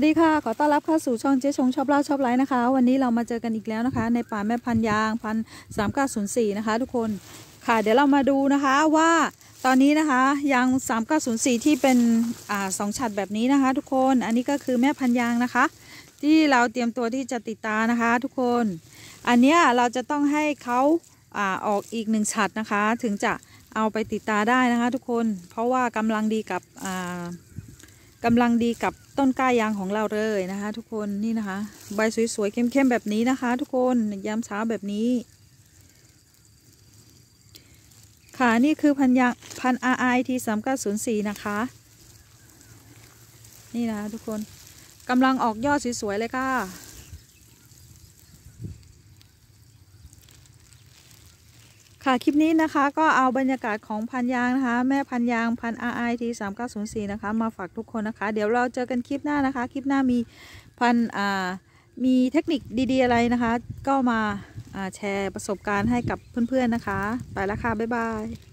วัสดีค่ะ ขอต้อนรับเข้าสู่ช่องเจ๊ชงชอบเล่าชอบไลฟ์นะคะ วันนี้เรามาเจอกันอีกแล้วนะคะ ในป่าแม่พันยางพันสามเก้าศูนย์สี่นะคะ ทุกคนค่ะเดี๋ยวเรามาดูนะคะว่าตอนนี้นะคะยางสามเก้าศูนย์สี่ที่เป็นอสองฉัดแบบนี้นะคะ ทุกคนอันนี้ก็คือแม่พันยางนะคะ ที่เราเตรียมตัวที่จะติดตา นะคะ ทุกคน อันเนี้ยเราจะต้องให้เขาอ่าออกอีกหนึ่งฉัดนะคะถึงจะเอาไปติดตาได้นะคะ ทุกคน เพราะว่ากำลังดีกับอ่ากำลังดีกับต้นกล้ายางของเราเลยนะคะ ทุกคนนี่นะคะ ใบสวยๆ เข้มๆแบบนี้นะคะทุกคนยามเช้าแบบนี้ ค่ะนี่คือพันยางพันอาาทีสมเก้าศูนย์สี่นะคะ นี่นะะทุกคนกำลังออกยอดสวยๆเลยค่ะค่ะ คลิปนี้นะคะก็เอาบรรยากาศของพันยางนะคะ แม่พันยางพัน RIT 3904 นะคะ มาฝากทุกคนนะคะ เดี๋ยวเราเจอกันคลิปหน้านะคะ คลิปหน้ามีพันอ่า มีเทคนิคดีๆอะไรนะคะ ก็มาแชร์ประสบการณ์ให้กับเพื่อนๆนะคะ ไปละค่ะ บ๊ายบาย